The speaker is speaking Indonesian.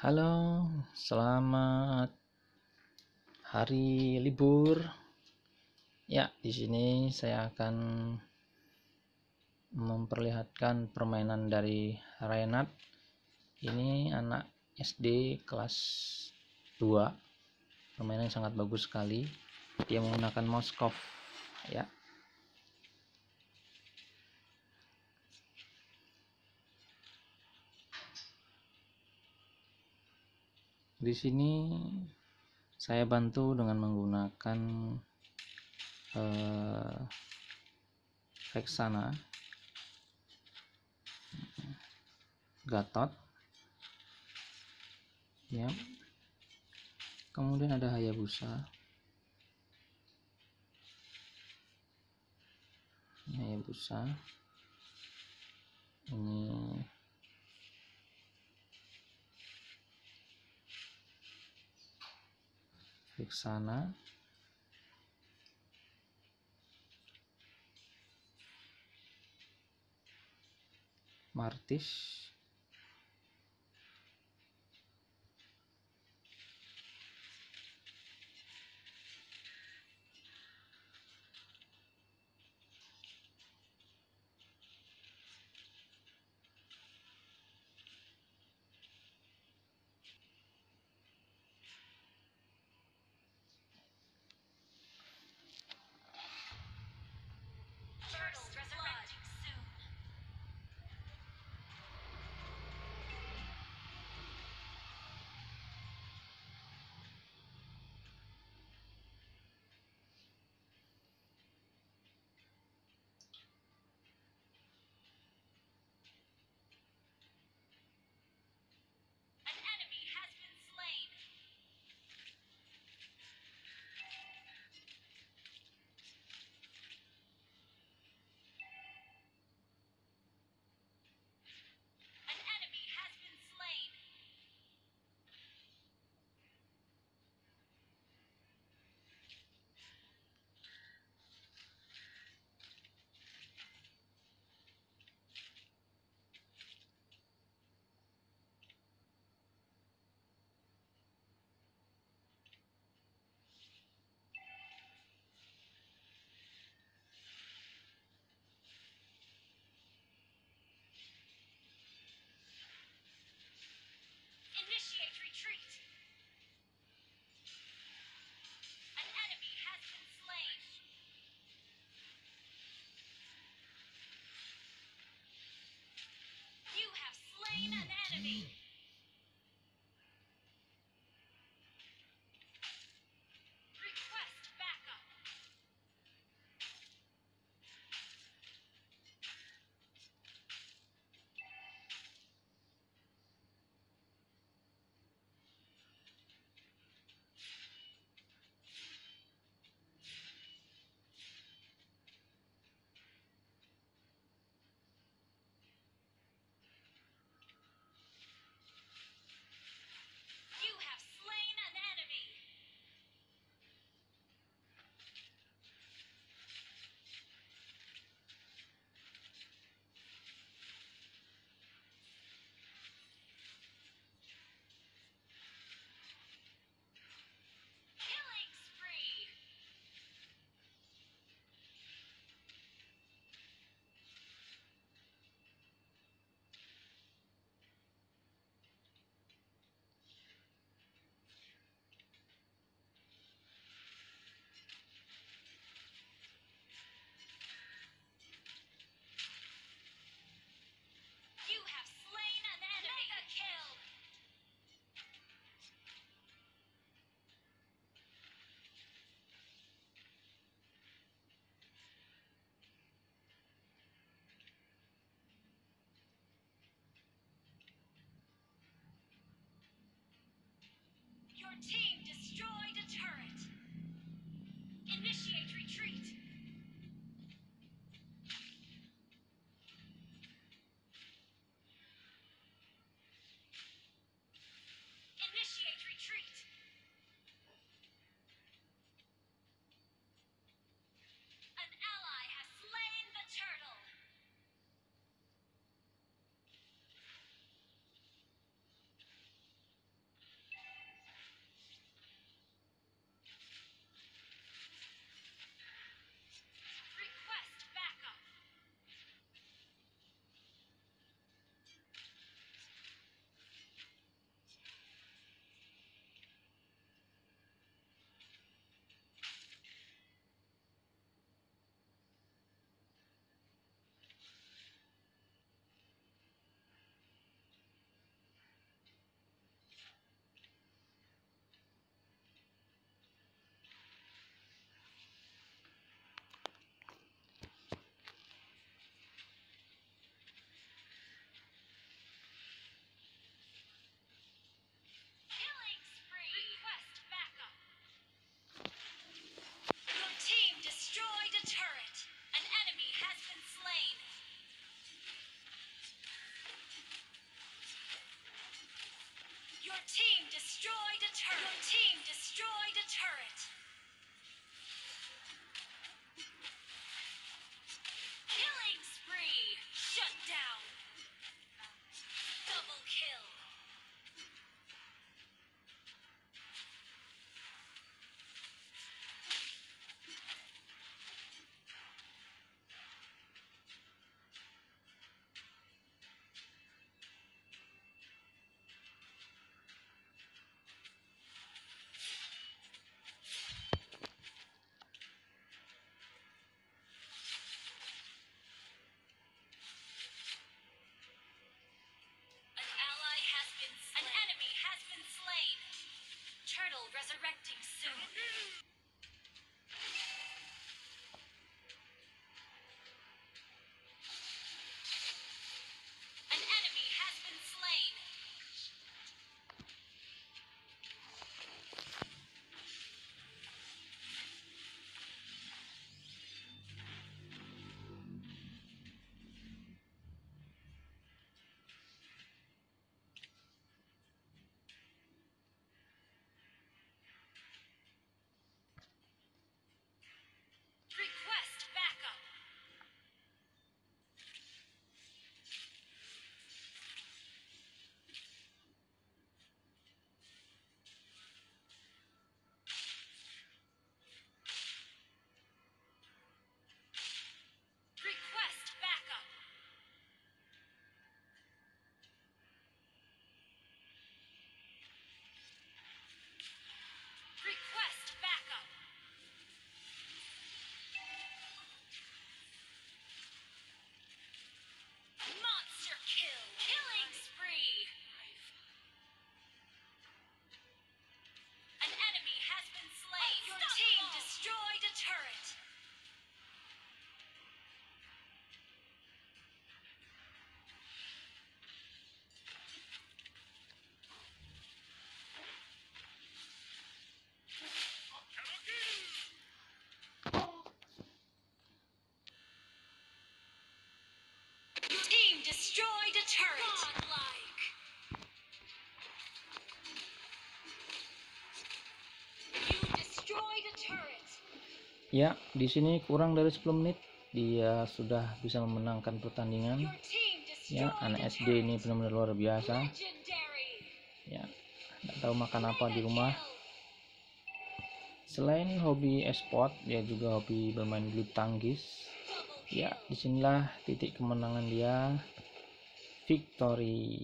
Halo, selamat hari libur. Ya, di sini saya akan memperlihatkan permainan dari Renat. Ini anak SD kelas 2. Permainan sangat bagus sekali. Dia menggunakan Moskov, ya. di sini saya bantu dengan menggunakan eh, Vexana Gatot ya kemudian ada Hayabusa Hayabusa ini klik sana Martis Ya, di sini kurang dari 10 menit dia sudah bisa memenangkan pertandingan. Ya, anak SD ini benar-benar luar biasa. Ya, nggak tahu makan apa di rumah. Selain hobi esport, dia juga hobi bermain bulu tangkis. Ya, disinilah titik kemenangan dia. Victory.